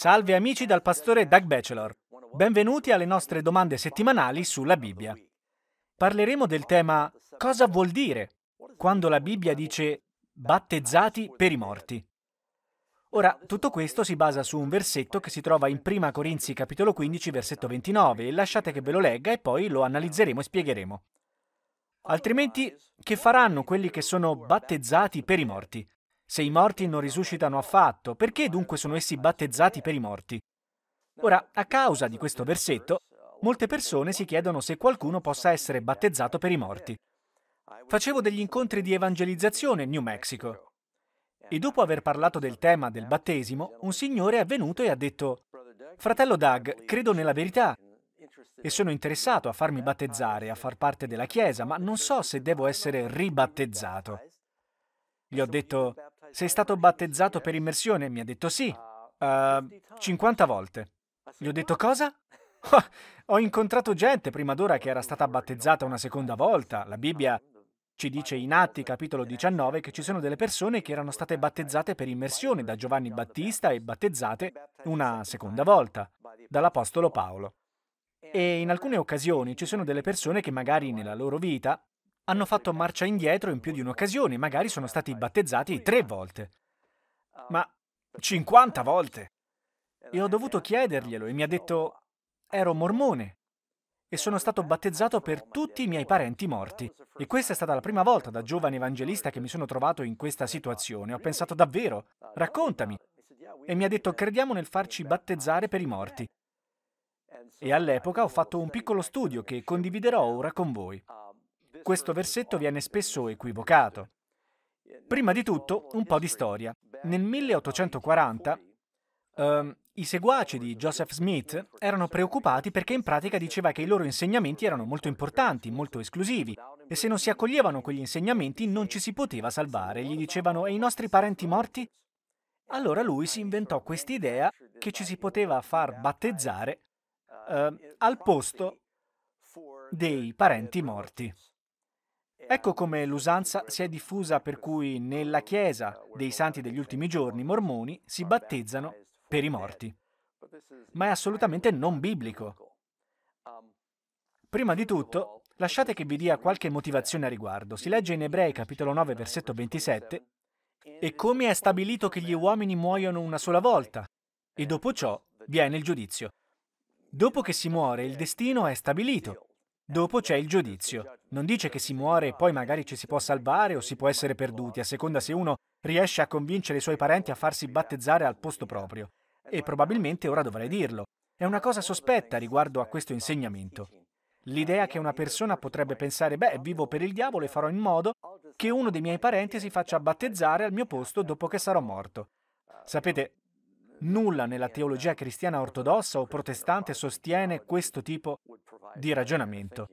Salve amici dal pastore Doug Bachelor. Benvenuti alle nostre domande settimanali sulla Bibbia. Parleremo del tema cosa vuol dire quando la Bibbia dice battezzati per i morti. Ora, tutto questo si basa su un versetto che si trova in 1 Corinzi capitolo 15 versetto 29 e lasciate che ve lo legga e poi lo analizzeremo e spiegheremo. Altrimenti, che faranno quelli che sono battezzati per i morti? Se i morti non risuscitano affatto, perché dunque sono essi battezzati per i morti? Ora, a causa di questo versetto, molte persone si chiedono se qualcuno possa essere battezzato per i morti. Facevo degli incontri di evangelizzazione in New Mexico e dopo aver parlato del tema del battesimo, un signore è venuto e ha detto, Fratello Doug, credo nella verità e sono interessato a farmi battezzare, a far parte della Chiesa, ma non so se devo essere ribattezzato. Gli ho detto, sei stato battezzato per immersione? Mi ha detto sì. Ehm, uh, 50 volte. Gli ho detto cosa? ho incontrato gente prima d'ora che era stata battezzata una seconda volta. La Bibbia ci dice in Atti, capitolo 19, che ci sono delle persone che erano state battezzate per immersione da Giovanni Battista e battezzate una seconda volta dall'Apostolo Paolo. E in alcune occasioni ci sono delle persone che magari nella loro vita hanno fatto marcia indietro in più di un'occasione, magari sono stati battezzati tre volte, ma 50 volte. E ho dovuto chiederglielo e mi ha detto, ero mormone e sono stato battezzato per tutti i miei parenti morti. E questa è stata la prima volta da giovane evangelista che mi sono trovato in questa situazione. Ho pensato davvero, raccontami. E mi ha detto, crediamo nel farci battezzare per i morti. E all'epoca ho fatto un piccolo studio che condividerò ora con voi questo versetto viene spesso equivocato. Prima di tutto, un po' di storia. Nel 1840, um, ehm, i seguaci di Joseph Smith erano preoccupati perché in pratica diceva che i loro insegnamenti erano molto importanti, molto esclusivi, e se non si accoglievano quegli insegnamenti non ci si poteva salvare. Gli dicevano e i nostri parenti morti? Allora lui si inventò quest'idea che ci si poteva far battezzare uh, al posto dei parenti morti. Ecco come l'usanza si è diffusa per cui nella Chiesa dei Santi degli ultimi giorni i mormoni si battezzano per i morti. Ma è assolutamente non biblico. Prima di tutto, lasciate che vi dia qualche motivazione a riguardo. Si legge in Ebrei capitolo 9 versetto 27 e come è stabilito che gli uomini muoiono una sola volta e dopo ciò viene il giudizio. Dopo che si muore il destino è stabilito Dopo c'è il giudizio. Non dice che si muore e poi magari ci si può salvare o si può essere perduti, a seconda se uno riesce a convincere i suoi parenti a farsi battezzare al posto proprio. E probabilmente ora dovrei dirlo. È una cosa sospetta riguardo a questo insegnamento. L'idea che una persona potrebbe pensare, beh, vivo per il diavolo e farò in modo che uno dei miei parenti si faccia battezzare al mio posto dopo che sarò morto. Sapete, Nulla nella teologia cristiana ortodossa o protestante sostiene questo tipo di ragionamento.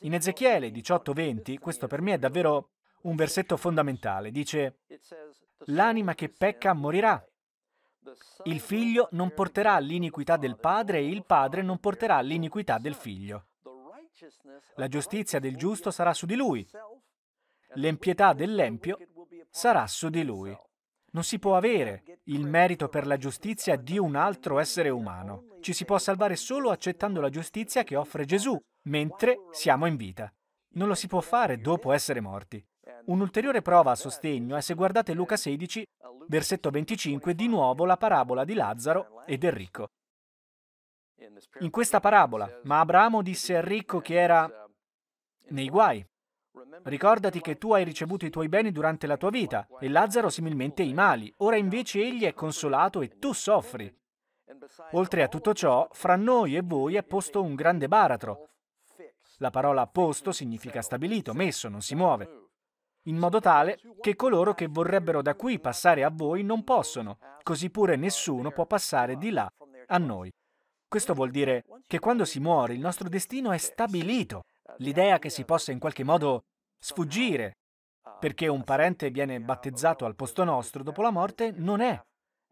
In Ezechiele 18:20, questo per me è davvero un versetto fondamentale, dice, L'anima che pecca morirà. Il figlio non porterà l'iniquità del padre e il padre non porterà l'iniquità del figlio. La giustizia del giusto sarà su di lui. L'empietà dell'empio sarà su di lui. Non si può avere il merito per la giustizia di un altro essere umano. Ci si può salvare solo accettando la giustizia che offre Gesù, mentre siamo in vita. Non lo si può fare dopo essere morti. Un'ulteriore prova a sostegno è se guardate Luca 16, versetto 25, di nuovo la parabola di Lazzaro e del ricco. In questa parabola, ma Abramo disse al ricco che era nei guai Ricordati che tu hai ricevuto i tuoi beni durante la tua vita e Lazzaro similmente i mali. Ora invece egli è consolato e tu soffri. Oltre a tutto ciò, fra noi e voi è posto un grande baratro. La parola posto significa stabilito, messo, non si muove. In modo tale che coloro che vorrebbero da qui passare a voi non possono, così pure nessuno può passare di là a noi. Questo vuol dire che quando si muore il nostro destino è stabilito. L'idea che si possa in qualche modo sfuggire, perché un parente viene battezzato al posto nostro dopo la morte non è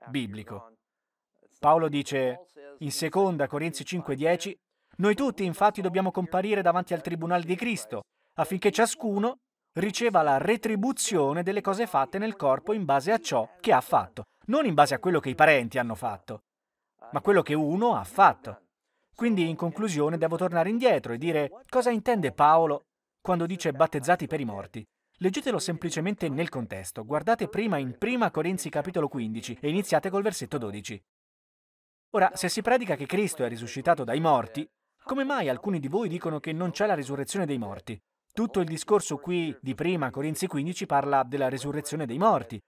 biblico. Paolo dice in 2 Corinzi 5:10, noi tutti infatti dobbiamo comparire davanti al tribunale di Cristo affinché ciascuno riceva la retribuzione delle cose fatte nel corpo in base a ciò che ha fatto, non in base a quello che i parenti hanno fatto, ma quello che uno ha fatto. Quindi in conclusione devo tornare indietro e dire cosa intende Paolo quando dice battezzati per i morti. Leggetelo semplicemente nel contesto, guardate prima in 1 Corinzi capitolo 15 e iniziate col versetto 12. Ora, se si predica che Cristo è risuscitato dai morti, come mai alcuni di voi dicono che non c'è la risurrezione dei morti? Tutto il discorso qui di 1 Corinzi 15 parla della risurrezione dei morti.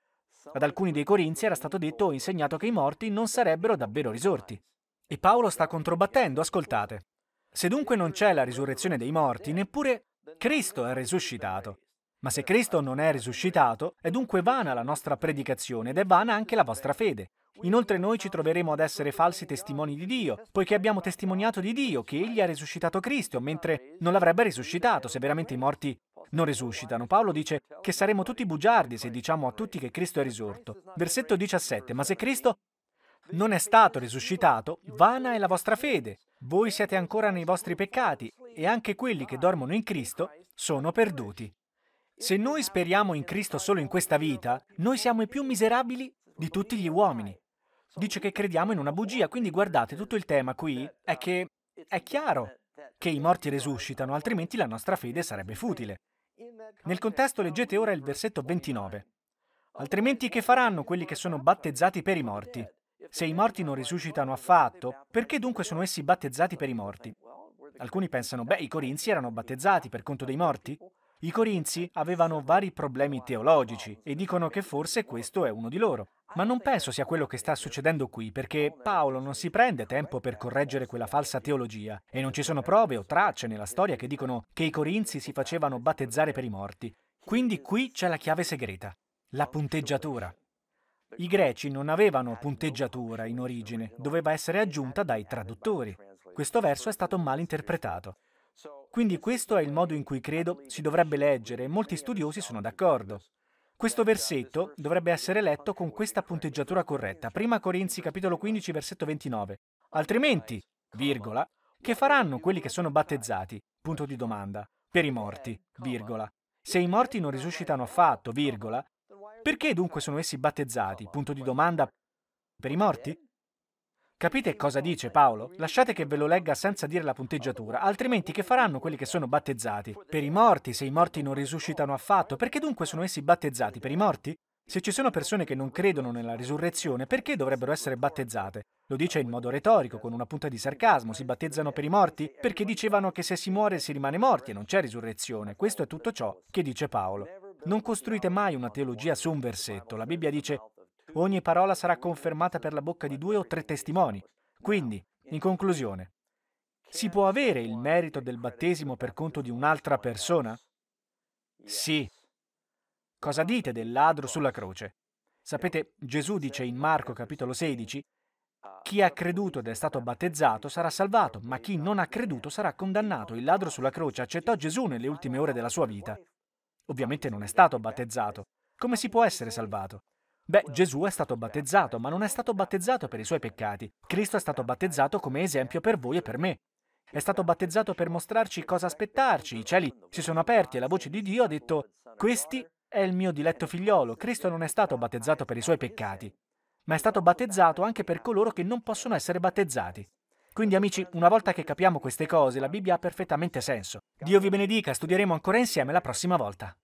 Ad alcuni dei Corinzi era stato detto o insegnato che i morti non sarebbero davvero risorti. E Paolo sta controbattendo, ascoltate. Se dunque non c'è la risurrezione dei morti, neppure Cristo è risuscitato. Ma se Cristo non è risuscitato, è dunque vana la nostra predicazione ed è vana anche la vostra fede. Inoltre noi ci troveremo ad essere falsi testimoni di Dio, poiché abbiamo testimoniato di Dio che Egli ha risuscitato Cristo, mentre non l'avrebbe risuscitato se veramente i morti non risuscitano. Paolo dice che saremo tutti bugiardi se diciamo a tutti che Cristo è risorto. Versetto 17, ma se Cristo non è stato risuscitato, vana è la vostra fede. Voi siete ancora nei vostri peccati e anche quelli che dormono in Cristo sono perduti. Se noi speriamo in Cristo solo in questa vita, noi siamo i più miserabili di tutti gli uomini. Dice che crediamo in una bugia, quindi guardate, tutto il tema qui è che è chiaro che i morti resuscitano, altrimenti la nostra fede sarebbe futile. Nel contesto leggete ora il versetto 29. Altrimenti che faranno quelli che sono battezzati per i morti? Se i morti non risuscitano affatto, perché dunque sono essi battezzati per i morti? Alcuni pensano, beh, i corinzi erano battezzati per conto dei morti. I corinzi avevano vari problemi teologici e dicono che forse questo è uno di loro. Ma non penso sia quello che sta succedendo qui, perché Paolo non si prende tempo per correggere quella falsa teologia e non ci sono prove o tracce nella storia che dicono che i corinzi si facevano battezzare per i morti. Quindi qui c'è la chiave segreta, la punteggiatura. I greci non avevano punteggiatura in origine, doveva essere aggiunta dai traduttori. Questo verso è stato mal interpretato. Quindi questo è il modo in cui credo si dovrebbe leggere e molti studiosi sono d'accordo. Questo versetto dovrebbe essere letto con questa punteggiatura corretta, 1 Corinzi capitolo 15 versetto 29. Altrimenti, virgola, che faranno quelli che sono battezzati? Punto di domanda. Per i morti, virgola. Se i morti non risuscitano affatto, virgola, perché dunque sono essi battezzati? Punto di domanda. Per i morti? Capite cosa dice Paolo? Lasciate che ve lo legga senza dire la punteggiatura, altrimenti che faranno quelli che sono battezzati? Per i morti, se i morti non risuscitano affatto, perché dunque sono essi battezzati per i morti? Se ci sono persone che non credono nella risurrezione, perché dovrebbero essere battezzate? Lo dice in modo retorico, con una punta di sarcasmo, si battezzano per i morti? Perché dicevano che se si muore si rimane morti e non c'è risurrezione. Questo è tutto ciò che dice Paolo. Non costruite mai una teologia su un versetto. La Bibbia dice Ogni parola sarà confermata per la bocca di due o tre testimoni. Quindi, in conclusione, si può avere il merito del battesimo per conto di un'altra persona? Sì. Cosa dite del ladro sulla croce? Sapete, Gesù dice in Marco capitolo 16, chi ha creduto ed è stato battezzato sarà salvato, ma chi non ha creduto sarà condannato. Il ladro sulla croce accettò Gesù nelle ultime ore della sua vita. Ovviamente non è stato battezzato. Come si può essere salvato? Beh, Gesù è stato battezzato, ma non è stato battezzato per i suoi peccati. Cristo è stato battezzato come esempio per voi e per me. È stato battezzato per mostrarci cosa aspettarci. I cieli si sono aperti e la voce di Dio ha detto, questi è il mio diletto figliolo. Cristo non è stato battezzato per i suoi peccati, ma è stato battezzato anche per coloro che non possono essere battezzati. Quindi amici, una volta che capiamo queste cose, la Bibbia ha perfettamente senso. Dio vi benedica, studieremo ancora insieme la prossima volta.